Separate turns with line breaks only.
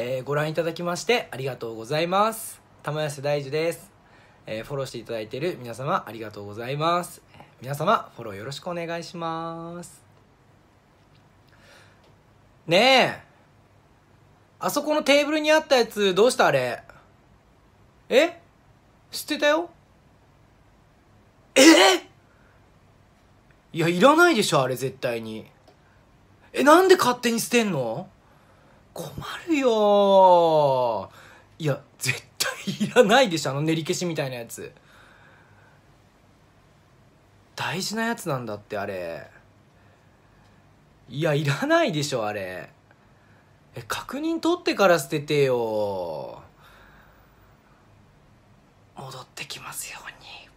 えー、ご覧いただきましてありがとうございます玉安大樹です、えー、フォローしていただいている皆様ありがとうございます皆様フォローよろしくお願いしますねえあそこのテーブルにあったやつどうしたあれえってたよえいやいらないでしょあれ絶対にえなんで勝手に捨てんの困るよいや絶対いらないでしょあの練り消しみたいなやつ大事なやつなんだってあれいやいらないでしょあれえ確認取ってから捨ててよ戻って
きますように